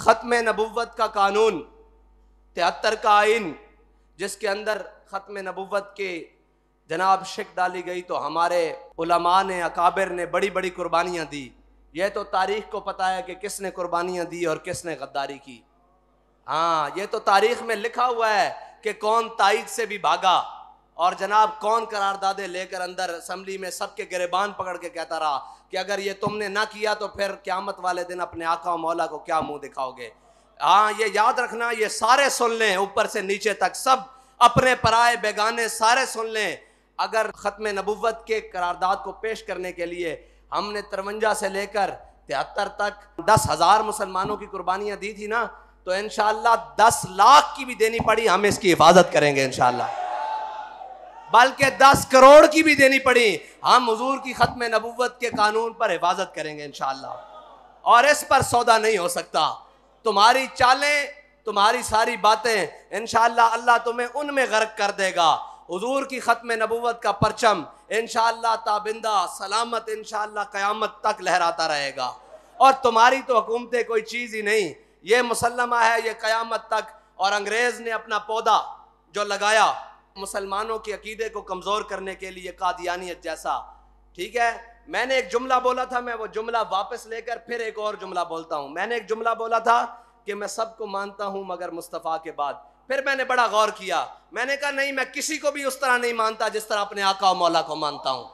ख़त्म नबुवत का कानून तिहत्तर का आइन जिसके अंदर ख़त्म नबुवत के जनाब शिक डाली गई तो हमारे उलमा ने अकाबिर ने बड़ी बड़ी कुर्बानियाँ दी यह तो तारीख को पता है कि किसने कुर्बानियाँ दी और किसने गद्दारी की हाँ ये तो तारीख में लिखा हुआ है कि कौन ताइक से भी भागा और जनाब कौन करारदादे लेकर अंदर असम्बली में सबके गिरबान पकड़ के कहता रहा कि अगर ये तुमने ना किया तो फिर क्यामत वाले दिन अपने आका और मौला को क्या मुंह दिखाओगे हाँ ये याद रखना ये सारे सुन लें ऊपर से नीचे तक सब अपने पराए बेगाने सारे सुन लें अगर ख़त्म नबूवत के करारदाद को पेश करने के लिए हमने तिरवंजा से लेकर तिहत्तर तक दस हज़ार मुसलमानों की कुर्बानियाँ दी थी ना तो इन दस लाख की भी देनी पड़ी हम इसकी हिफाजत करेंगे इनशाला बल्कि दस करोड़ की भी देनी पड़ी हम हजूर की ख़त्म नबूत के कानून पर हिफाजत करेंगे इन और इस पर सौदा नहीं हो सकता तुम्हारी चालें तुम्हारी सारी बातें इन अल्लाह तुम्हें उनमें गर्क कर देगा हजूर की ख़त्म नबूत का परचम इन ताबिंदा सलामत इन क्यामत तक लहराता रहेगा और तुम्हारी तो हुकूमतें कोई चीज़ ही नहीं ये मुसलमा है ये क्यामत तक और अंग्रेज़ ने अपना पौधा जो लगाया मुसलमानों के अकीदे को कमज़ोर करने के लिए कादियानियत जैसा ठीक है मैंने एक जुमला बोला था मैं वो जुमला वापस लेकर फिर एक और जुमला बोलता हूँ मैंने एक जुमला बोला था कि मैं सबको मानता हूँ मगर मुस्तफ़ा के बाद फिर मैंने बड़ा गौर किया मैंने कहा नहीं मैं किसी को भी उस तरह नहीं मानता जिस तरह अपने आका और मौला को मानता हूँ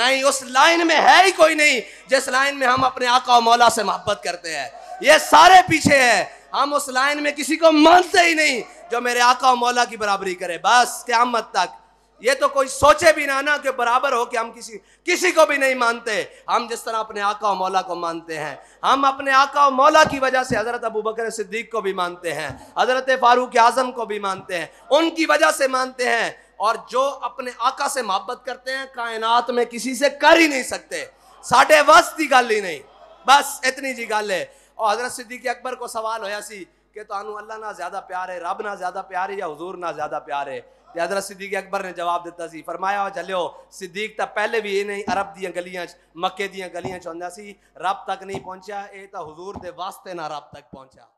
नहीं उस लाइन में है ही कोई नहीं जिस लाइन में हम अपने आका और मौला से मोहब्बत करते हैं ये सारे पीछे हैं हम उस लाइन में किसी को मानते ही नहीं जो मेरे आका और मौला की बराबरी करे बस क्या तक ये तो कोई सोचे भी ना ना कि बराबर हो कि हम किसी किसी को भी नहीं मानते हम जिस तरह अपने आका और मौला को मानते हैं हम अपने आका और मौला की वजह से हज़रत अबू बकर सिद्दीक को भी मानते हैं हज़रत फ़ारूक आज़म को भी मानते हैं उनकी वजह से मानते हैं और जो अपने आका से मोहब्बत करते हैं कायनात में किसी से कर ही नहीं सकते साढ़े वस्त की गल ही नहीं बस इतनी जी गल है और हज़रत सिद्दीक अकबर को सवाल होया सी કે તાનુ અલ્લાહ ના જ્યાદા પ્યાર હે રબ્બ ના જ્યાદા પ્યાર હે يا હુઝુર ના જ્યાદા પ્યાર હે એ હઝરત সিদ্দিক અકબર ને જવાબ دیتاસી فرمایا ઓ જલિયો সিদ্দিক તા પહેલે ભી એ નહીં અરબ દિયા ગલિયા મક્કા દિયા ગલિયા ચંદા સી રબ્બ તક નહીં પહોંચ્યા એ તા હુઝુર તે વાસ્તે ના રબ્બ તક પહોંચા